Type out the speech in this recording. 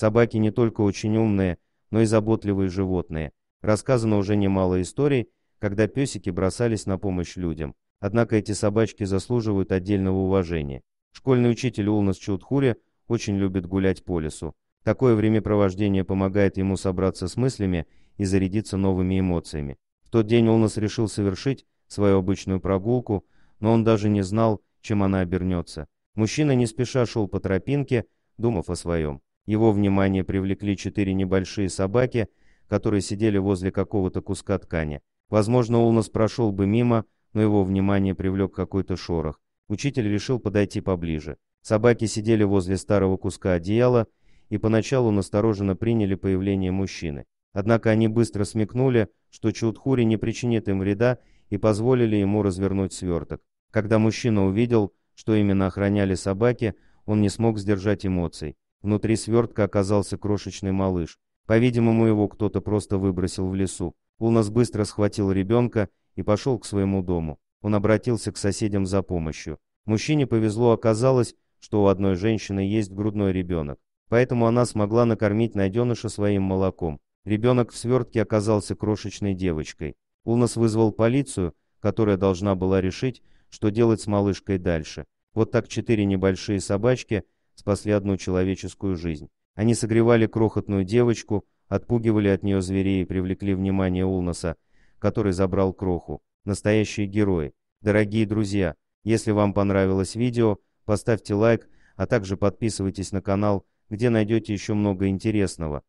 Собаки не только очень умные, но и заботливые животные. Рассказано уже немало историй, когда песики бросались на помощь людям. Однако эти собачки заслуживают отдельного уважения. Школьный учитель Улнас Чаудхури очень любит гулять по лесу. Такое времяпровождение помогает ему собраться с мыслями и зарядиться новыми эмоциями. В тот день Улнас решил совершить свою обычную прогулку, но он даже не знал, чем она обернется. Мужчина не спеша шел по тропинке, думав о своем. Его внимание привлекли четыре небольшие собаки, которые сидели возле какого-то куска ткани. Возможно, Улнос прошел бы мимо, но его внимание привлек какой-то шорох. Учитель решил подойти поближе. Собаки сидели возле старого куска одеяла и поначалу настороженно приняли появление мужчины. Однако они быстро смекнули, что Чудхури не причинит им вреда и позволили ему развернуть сверток. Когда мужчина увидел, что именно охраняли собаки, он не смог сдержать эмоций. Внутри свертка оказался крошечный малыш. По-видимому, его кто-то просто выбросил в лесу. Улнас быстро схватил ребенка и пошел к своему дому. Он обратился к соседям за помощью. Мужчине повезло оказалось, что у одной женщины есть грудной ребенок, поэтому она смогла накормить найденыша своим молоком. Ребенок в свертке оказался крошечной девочкой. Улнас вызвал полицию, которая должна была решить, что делать с малышкой дальше. Вот так четыре небольшие собачки – спасли одну человеческую жизнь. Они согревали крохотную девочку, отпугивали от нее зверей и привлекли внимание Улнаса, который забрал кроху. Настоящие герои. Дорогие друзья, если вам понравилось видео, поставьте лайк, а также подписывайтесь на канал, где найдете еще много интересного.